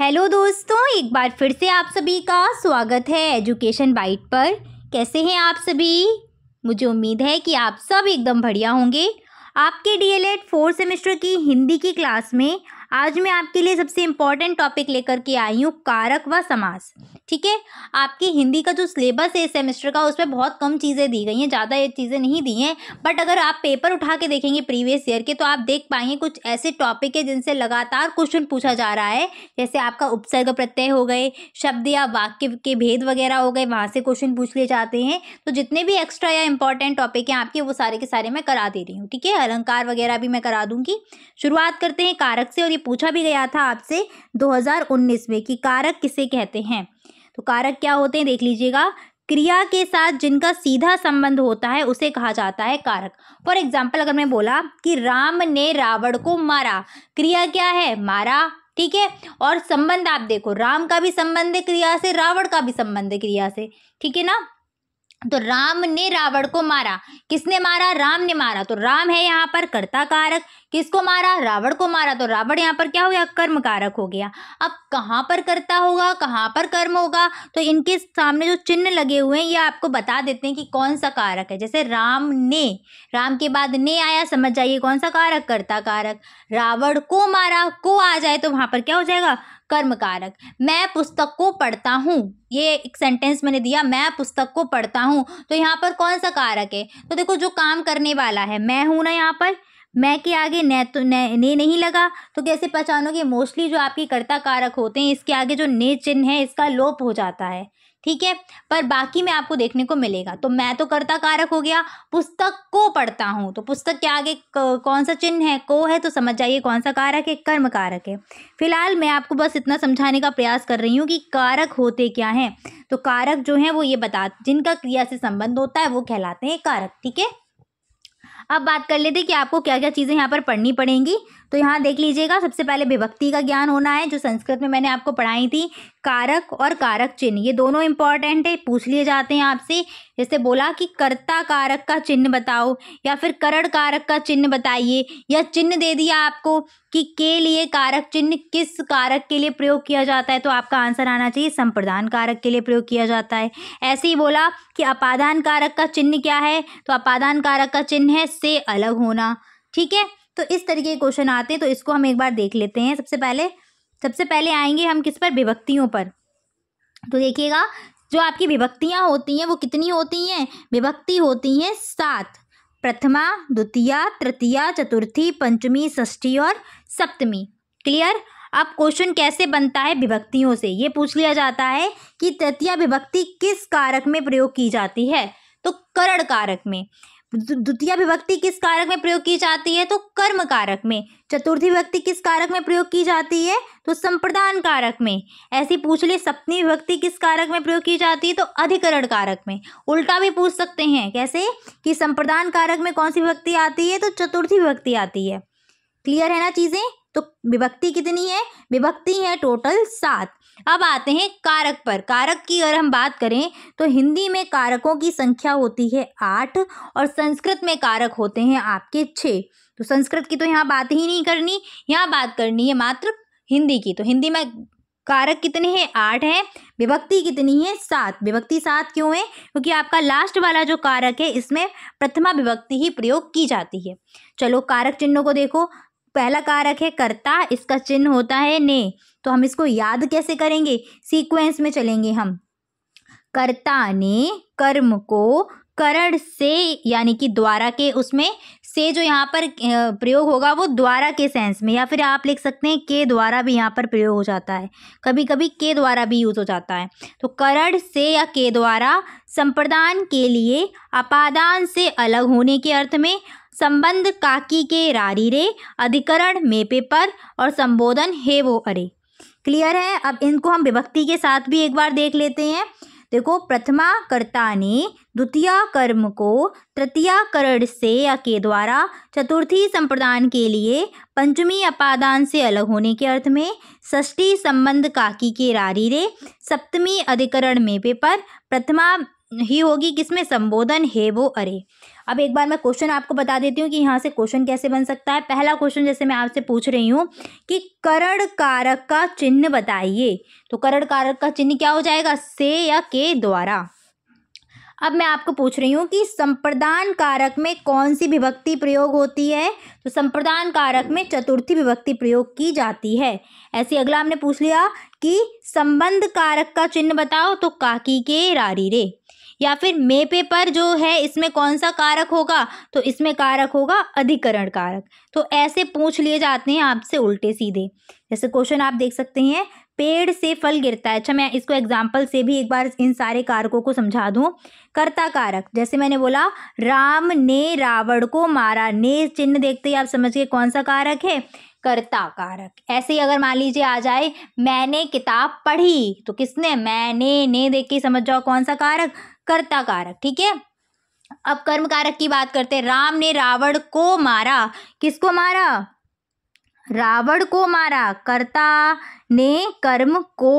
hello दोस्तों एक बार फिर से आप सभी का स्वागत है एजुकेशन बाइट पर कैसे हैं आप सभी मुझे उम्मीद है कि आप सब एकदम बढ़िया होंगे आपके डीएलएड फोर्थ सेमेस्टर की हिंदी की क्लास में आज मैं आपके लिए सबसे इम्पॉर्टेंट टॉपिक लेकर के आई हूँ कारक व समास ठीक है आपकी हिंदी का जो सिलेबस है इस सेमेस्टर का उसमें बहुत कम चीज़ें दी गई हैं ज़्यादा ये चीज़ें नहीं दी हैं बट अगर आप पेपर उठा के देखेंगे प्रीवियस ईयर के तो आप देख पाएंगे कुछ ऐसे टॉपिक है जिनसे लगातार क्वेश्चन पूछा जा रहा है जैसे आपका उपसर्ग प्रत्यय हो गए शब्द या वाक्य के भेद वगैरह हो गए वहाँ से क्वेश्चन पूछ लिए जाते हैं तो जितने भी एक्स्ट्रा या इंपॉर्टेंट टॉपिक हैं आपके वो सारे के सारे मैं करा दे रही हूँ ठीक है अलंकार वगैरह भी मैं करा दूँगी शुरुआत करते हैं कारक से और भी पूछा भी गया था आपसे 2019 में कि कारक किसे कहते हैं तो कारक क्या होते हैं देख लीजिएगा क्रिया के साथ जिनका सीधा संबंध होता है उसे कहा जाता है कारक फॉर एग्जाम्पल अगर मैं बोला कि राम ने रावण को मारा क्रिया क्या है मारा ठीक है और संबंध आप देखो राम का भी संबंध है क्रिया से रावण का भी संबंध है क्रिया से ठीक है ना तो राम ने रावण को मारा किसने मारा राम ने मारा तो राम है यहाँ पर कर्ता कारक किसको मारा रावण को मारा तो रावण यहाँ पर क्या हो गया कर्म कारक हो गया अब कहाँ पर कर्ता होगा कहाँ पर कर्म होगा तो इनके सामने जो चिन्ह लगे हुए हैं ये आपको बता देते हैं कि कौन सा कारक है जैसे राम ने राम के बाद ने आया समझ जाइए कौन सा कारक कर्ता कारक रावण को मारा को आ जाए तो वहाँ पर क्या हो जाएगा कर्म कारक मैं पुस्तक को पढ़ता हूँ ये एक सेंटेंस मैंने दिया मैं पुस्तक को पढ़ता हूँ तो यहाँ पर कौन सा कारक है तो देखो जो काम करने वाला है मैं हूँ ना यहाँ पर मैं के आगे ने तो ने, ने नहीं लगा तो कैसे पहचानोगे मोस्टली जो आपके कर्ता कारक होते हैं इसके आगे जो ने चिन्ह है इसका लोप हो जाता है ठीक है पर बाकी में आपको देखने को मिलेगा तो मैं तो कर्ता कारक हो गया पुस्तक को पढ़ता हूँ तो पुस्तक के आगे कौन सा चिन्ह है को है तो समझ जाइए कौन सा कारक है कर्म कारक है फिलहाल मैं आपको बस इतना समझाने का प्रयास कर रही हूँ कि कारक होते क्या हैं तो कारक जो है वो ये बता जिनका क्रिया से संबंध होता है वो कहलाते हैं कारक ठीक है अब बात कर लेते हैं कि आपको क्या क्या चीज़ें यहाँ पर पढ़नी पड़ेंगी तो यहाँ देख लीजिएगा सबसे पहले विभक्ति का ज्ञान होना है जो संस्कृत में मैंने आपको पढ़ाई थी कारक और कारक चिन्ह ये दोनों इंपॉर्टेंट है पूछ लिए जाते हैं आपसे जैसे बोला कि कर्ता कारक का चिन्ह बताओ या फिर करण कारक का चिन्ह बताइए या चिन्ह दे दिया आपको कि के लिए कारक चिन्ह किस कारक के लिए प्रयोग किया जाता है तो आपका आंसर आना चाहिए संप्रदान कारक के लिए प्रयोग किया जाता है ऐसे ही बोला कि अपादान कारक का चिन्ह क्या है तो अपादान कारक का चिन्ह है से अलग होना ठीक है तो इस तरीके के क्वेश्चन आते हैं तो इसको हम एक बार देख लेते हैं सबसे पहले सबसे पहले आएंगे हम किस पर विभक्तियों पर तो देखिएगा जो आपकी विभक्तियाँ होती हैं वो कितनी होती हैं विभक्ति होती हैं सात प्रथमा द्वितीय तृतीय चतुर्थी पंचमी षष्ठी और सप्तमी क्लियर अब क्वेश्चन कैसे बनता है विभक्तियों से ये पूछ लिया जाता है कि तृतीय विभक्ति किस कारक में प्रयोग की जाती है तो करण कारक में द्वितीय विभक्ति किस कारक में प्रयोग की जाती है तो कर्म कारक में चतुर्थी विभक्ति किस कारक में प्रयोग की जाती है तो संप्रदान कारक में ऐसी पूछ ली सप्तमी विभक्ति किस कारक में प्रयोग की जाती है तो अधिकरण कारक में उल्टा भी पूछ सकते हैं कैसे कि संप्रदान कारक में कौन सी विभक्ति आती है तो चतुर्थी विभक्ति आती है क्लियर है ना चीज़ें तो विभक्ति कितनी है विभक्ति है टोटल सात अब आते हैं कारक पर कारक की अगर हम बात करें तो हिंदी में कारकों की संख्या होती है आठ और संस्कृत में कारक होते हैं आपके छः तो संस्कृत की तो यहाँ बात ही नहीं करनी यहाँ बात करनी है मात्र हिंदी की तो हिंदी में कारक कितने हैं आठ है विभक्ति कितनी है सात विभक्ति सात क्यों है क्योंकि आपका लास्ट वाला जो कारक है इसमें प्रथमा विभक्ति ही प्रयोग की जाती है चलो कारक चिन्हों को देखो पहला कारक है कर्ता इसका चिन्ह होता है ने तो हम इसको याद कैसे करेंगे सीक्वेंस में चलेंगे हम कर्ता ने कर्म को करण से यानी कि द्वारा के उसमें से जो यहाँ पर प्रयोग होगा वो द्वारा के सेंस में या फिर आप लिख सकते हैं के द्वारा भी यहाँ पर प्रयोग हो जाता है कभी कभी के द्वारा भी यूज़ हो जाता है तो करण से या के द्वारा संप्रदान के लिए अपादान से अलग होने के अर्थ में संबंध काकी के रारी रे अधिकरण में पेपर और संबोधन हे वो अरे क्लियर है अब इनको हम विभक्ति के साथ भी एक बार देख लेते हैं देखो प्रथमा कर्ता ने द्वितीय कर्म को तृतीय करण से या के द्वारा चतुर्थी संप्रदान के लिए पंचमी अपादान से अलग होने के अर्थ में षष्ठी संबंध काकी के रारी रे सप्तमी अधिकरण में पेपर प्रथमा ही होगी किसमें संबोधन हे वो अरे अब एक बार मैं क्वेश्चन आपको बता देती हूँ कि यहाँ से क्वेश्चन कैसे बन सकता है पहला क्वेश्चन जैसे मैं आपसे पूछ रही हूँ कि करण कारक का चिन्ह बताइए तो करण कारक का चिन्ह क्या हो जाएगा से या के द्वारा अब मैं आपको पूछ रही हूँ कि संप्रदान कारक में कौन सी विभक्ति प्रयोग होती है तो संप्रदान कारक में चतुर्थी विभक्ति प्रयोग की जाती है ऐसे अगला हमने पूछ लिया कि संबंध कारक का चिन्ह बताओ तो काकी के रारी रे या फिर मेपे पर जो है इसमें कौन सा कारक होगा तो इसमें कारक होगा अधिकरण कारक तो ऐसे पूछ लिए जाते हैं आपसे उल्टे सीधे जैसे क्वेश्चन आप देख सकते हैं पेड़ से फल गिरता है अच्छा मैं इसको एग्जाम्पल से भी एक बार इन सारे कारकों को समझा दूँ कर्ता कारक जैसे मैंने बोला राम ने रावण को मारा ने चिन्ह देखते ही आप समझिए कौन सा कारक है कर्ता कारक ऐसे ही अगर मान लीजिए आ जाए मैंने किताब पढ़ी तो किसने मैंने ने देख के समझ जाओ कौन सा कारक कर्ता कारक ठीक है अब कर्म कारक की बात करते हैं राम ने रावण को मारा किसको मारा रावण को मारा कर्ता ने कर्म को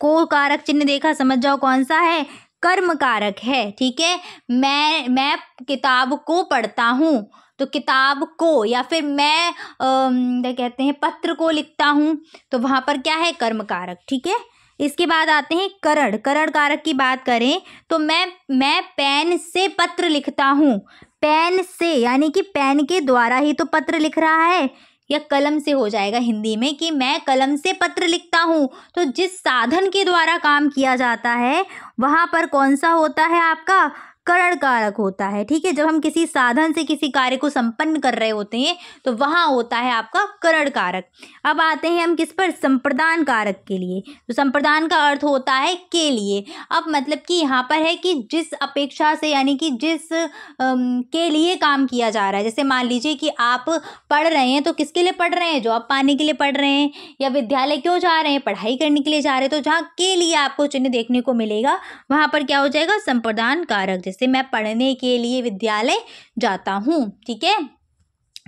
को कारक चिन्ह देखा समझ जाओ कौन सा है कर्म कारक है ठीक है मैं मैं किताब को पढ़ता हूँ तो किताब को या फिर मैं क्या कहते हैं पत्र को लिखता हूँ तो वहाँ पर क्या है कर्म कारक ठीक है इसके बाद आते हैं करड़ करड़ कारक की बात करें तो मैं मैं पेन से पत्र लिखता हूँ पेन से यानी कि पेन के द्वारा ही तो पत्र लिख रहा है या कलम से हो जाएगा हिंदी में कि मैं कलम से पत्र लिखता हूँ तो जिस साधन के द्वारा काम किया जाता है वहाँ पर कौन सा होता है आपका करण कारक होता है ठीक है जब हम किसी साधन से किसी कार्य को संपन्न कर रहे होते हैं तो वहाँ होता है आपका करण कारक अब आते हैं हम किस पर संप्रदान कारक के लिए तो संप्रदान का अर्थ होता है के लिए अब मतलब कि यहाँ पर है कि जिस अपेक्षा से यानी कि जिस अम, के लिए काम किया जा रहा है जैसे मान लीजिए कि आप पढ़ रहे हैं तो किसके लिए पढ़ रहे हैं जॉब पाने के लिए पढ़ रहे हैं या विद्यालय क्यों जा रहे हैं पढ़ाई करने के लिए जा रहे हैं तो जहाँ के लिए आपको चिन्ह देखने को मिलेगा वहाँ पर क्या हो जाएगा संप्रदान कारक जैसे मैं पढ़ने के लिए विद्यालय जाता हूँ ठीक है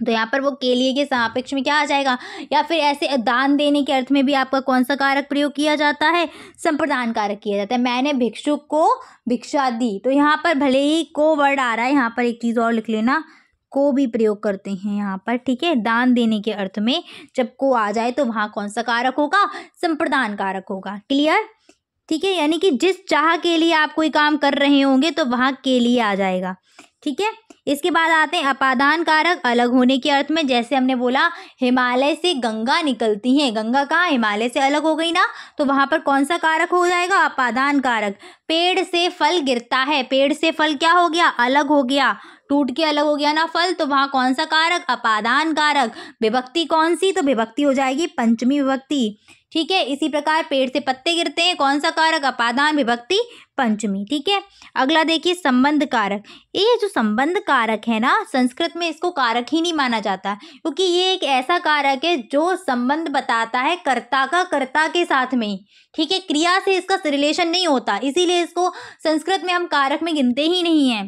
तो यहाँ पर वो के लिए के सापेक्ष में क्या आ जाएगा या फिर ऐसे दान देने के अर्थ में भी आपका कौन सा कारक प्रयोग किया जाता है संप्रदान कारक किया जाता है मैंने भिक्षु को भिक्षा दी तो यहाँ पर भले ही को वर्ड आ रहा है यहाँ पर एक चीज़ और लिख लेना को भी प्रयोग करते हैं यहाँ पर ठीक है दान देने के अर्थ में जब को आ जाए तो वहाँ कौन सा कारक होगा संप्रदान कारक होगा क्लियर ठीक है यानी कि जिस चाह के लिए आप कोई काम कर रहे होंगे तो वहाँ के लिए आ जाएगा ठीक है इसके बाद आते हैं अपादान कारक अलग होने के अर्थ में जैसे हमने बोला हिमालय से गंगा निकलती है गंगा कहाँ हिमालय से अलग हो गई ना तो वहाँ पर कौन सा कारक हो जाएगा अपादान कारक पेड़ से फल गिरता है पेड़ से फल क्या हो गया अलग हो गया टूट के अलग हो गया ना फल तो वहाँ कौन सा कारक अपादान कारक विभक्ति कौन सी तो विभक्ति हो जाएगी पंचमी विभक्ति ठीक है इसी प्रकार पेड़ से पत्ते गिरते हैं कौन सा कारक अपादान विभक्ति पंचमी ठीक है अगला देखिए संबंध कारक ये जो संबंध कारक है ना संस्कृत में इसको कारक ही नहीं माना जाता क्योंकि ये एक ऐसा कारक है जो संबंध बताता है कर्ता का कर्ता के साथ में ठीक है क्रिया से इसका रिलेशन नहीं होता इसीलिए इसको संस्कृत में हम कारक में गिनते ही नहीं है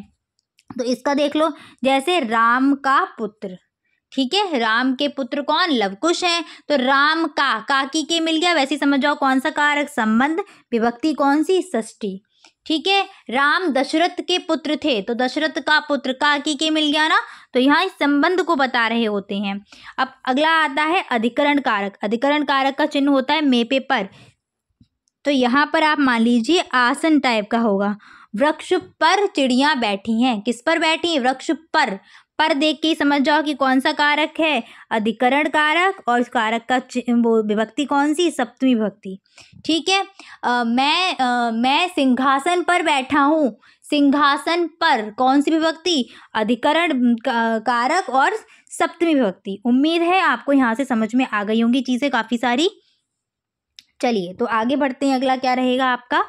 तो इसका देख लो जैसे राम का पुत्र ठीक है राम के पुत्र कौन लवकुश हैं तो राम का काकी के मिल गया वैसे समझ जाओ कौन सा कारक संबंध विभक्ति कौन सी षष्टी ठीक है राम दशरथ के पुत्र थे तो दशरथ का पुत्र काकी के मिल गया ना तो यहाँ इस संबंध को बता रहे होते हैं अब अगला आता है अधिकरण कारक अधिकरण कारक का चिन्ह होता है मेपे पर तो यहाँ पर आप मान लीजिए आसन टाइप का होगा वृक्ष पर चिड़िया बैठी हैं किस पर बैठी वृक्ष पर पर देख के समझ जाओ कि कौन सा कारक है अधिकरण कारक और उस कारक का वो विभक्ति कौन सी सप्तमी विभक्ति ठीक है मैं आ, मैं सिंहासन पर बैठा हूँ सिंहासन पर कौन सी विभक्ति अधिकरण कारक और सप्तमी विभक्ति उम्मीद है आपको यहाँ से समझ में आ गई होंगी चीज़ें काफ़ी सारी चलिए तो आगे बढ़ते हैं अगला क्या रहेगा आपका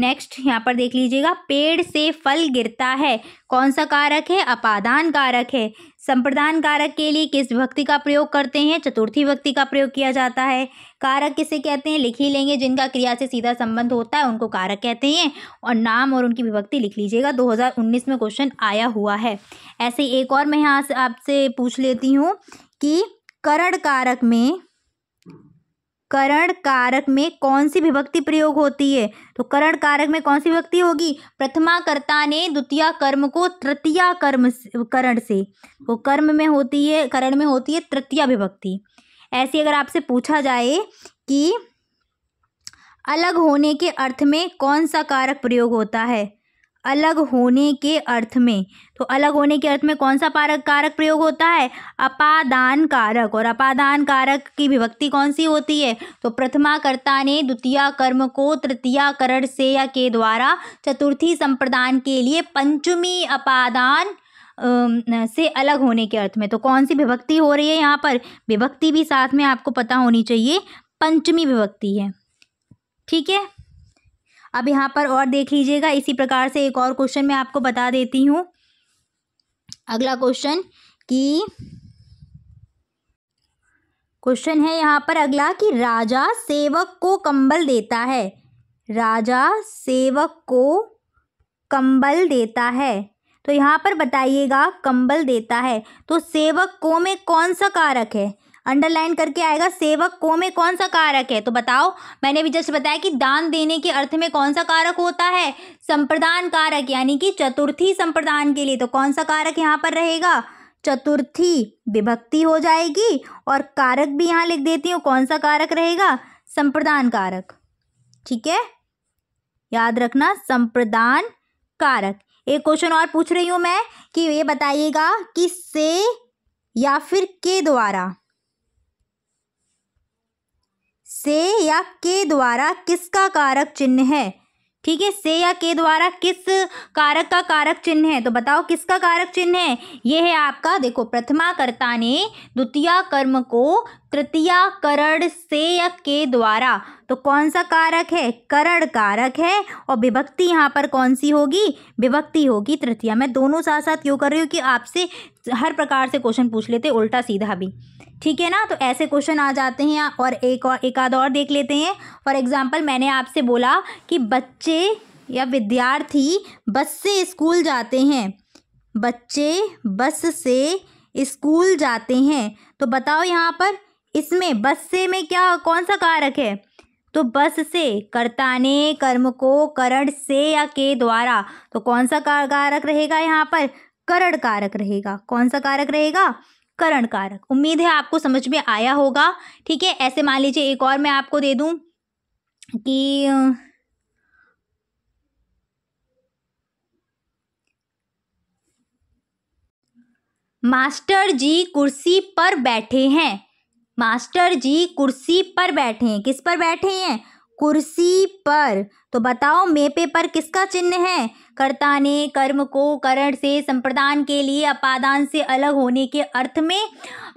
नेक्स्ट यहाँ पर देख लीजिएगा पेड़ से फल गिरता है कौन सा कारक है अपादान कारक है संप्रदान कारक के लिए किस भक्ति का प्रयोग करते हैं चतुर्थी भक्ति का प्रयोग किया जाता है कारक किसे कहते हैं लिख ही लेंगे जिनका क्रिया से सीधा संबंध होता है उनको कारक कहते हैं और नाम और उनकी विभक्ति लिख लीजिएगा 2019 में क्वेश्चन आया हुआ है ऐसे एक और मैं यहाँ आपसे पूछ लेती हूँ कि करण कारक में करण कारक में कौन सी विभक्ति प्रयोग होती है तो करण कारक में कौन सी विभक्ति होगी प्रथमा कर्ता ने द्वितीय कर्म को तृतीय कर्म करण से तो कर्म में होती है करण में होती है तृतीय विभक्ति ऐसे अगर आपसे पूछा जाए कि अलग होने के अर्थ में कौन सा कारक प्रयोग होता है अलग होने के अर्थ में तो अलग होने के अर्थ में कौन सा पारक कारक प्रयोग होता है अपादान कारक और अपादान कारक की विभक्ति कौन सी होती है तो प्रथमा कर्ता ने द्वितीय कर्म को करण से या के द्वारा चतुर्थी संप्रदान के लिए पंचमी अपादान से अलग होने के अर्थ में तो कौन सी विभक्ति हो रही है यहाँ पर विभक्ति भी साथ में आपको पता होनी चाहिए पंचमी विभक्ति है ठीक है अब यहाँ पर और देख लीजिएगा इसी प्रकार से एक और क्वेश्चन मैं आपको बता देती हूँ अगला क्वेश्चन कि क्वेश्चन है यहाँ पर अगला कि राजा सेवक को कंबल देता है राजा सेवक को कंबल देता है तो यहाँ पर बताइएगा कंबल देता है तो सेवक को में कौन सा कारक है अंडरलाइन करके आएगा सेवक को में कौन सा कारक है तो बताओ मैंने भी जस्ट बताया कि दान देने के अर्थ में कौन सा कारक होता है संप्रदान कारक यानी कि चतुर्थी संप्रदान के लिए तो कौन सा कारक यहाँ पर रहेगा चतुर्थी विभक्ति हो जाएगी और कारक भी यहाँ लिख देती हूँ कौन सा कारक रहेगा संप्रदान कारक ठीक है याद रखना संप्रदान कारक एक क्वेश्चन और पूछ रही हूँ मैं कि ये बताइएगा कि से या फिर के द्वारा से या के द्वारा किसका कारक चिन्ह है ठीक है से या के द्वारा किस कारक का कारक चिन्ह है तो बताओ किसका कारक चिन्ह है ये है आपका देखो प्रथमा कर्ता ने द्वितीय कर्म को तृतीय करण से या के द्वारा तो कौन सा कारक है करण कारक है और विभक्ति यहाँ पर कौन सी होगी विभक्ति होगी तृतीया मैं दोनों साथ साथ क्यों कर रही हूँ कि आपसे हर प्रकार से क्वेश्चन पूछ लेते उल्टा सीधा भी ठीक है ना तो ऐसे क्वेश्चन आ जाते हैं और एक और एक आध और देख लेते हैं फॉर एग्ज़ाम्पल मैंने आपसे बोला कि बच्चे या विद्यार्थी बस से स्कूल जाते हैं बच्चे बस से स्कूल जाते हैं तो बताओ यहाँ पर इसमें बस से में क्या कौन सा कारक है तो बस से कर्ता ने कर्म को करण से या के द्वारा तो कौन सा कारक रहेगा यहाँ पर करण कारक रहेगा कौन सा कारक रहेगा करण कारक उम्मीद है आपको समझ में आया होगा ठीक है ऐसे मान लीजिए एक और मैं आपको दे दूं कि मास्टर जी कुर्सी पर बैठे हैं मास्टर जी कुर्सी पर बैठे हैं किस पर बैठे हैं कुर्सी पर तो बताओ मेपे पर किसका चिन्ह है कर्ता ने कर्म को करण से संप्रदान के लिए अपादान से अलग होने के अर्थ में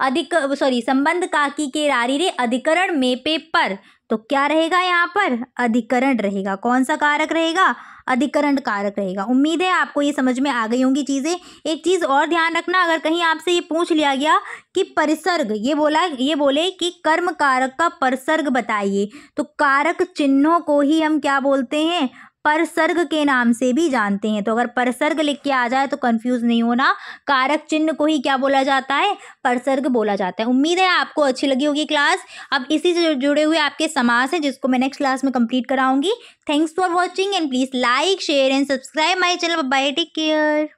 अधिक सॉरी संबंध काकी के रारी रे अधिकरण मेपे पर तो क्या रहेगा यहाँ पर अधिकरण रहेगा कौन सा कारक रहेगा अधिकरण कारक रहेगा उम्मीद है आपको ये समझ में आ गई होंगी चीज़ें एक चीज़ और ध्यान रखना अगर कहीं आपसे ये पूछ लिया गया कि परिसर्ग ये बोला ये बोले कि कर्म कारक का परिसर्ग बताइए तो कारक चिन्हों को ही हम क्या बोलते हैं परसर्ग के नाम से भी जानते हैं तो अगर परसर्ग लिख के आ जाए तो कंफ्यूज नहीं होना कारक चिन्ह को ही क्या बोला जाता है परसर्ग बोला जाता है उम्मीद है आपको अच्छी लगी होगी क्लास अब इसी से जुड़े हुए आपके समास हैं जिसको मैं नेक्स्ट क्लास में कंप्लीट कराऊंगी thanks for watching and please like share and subscribe my channel bye take care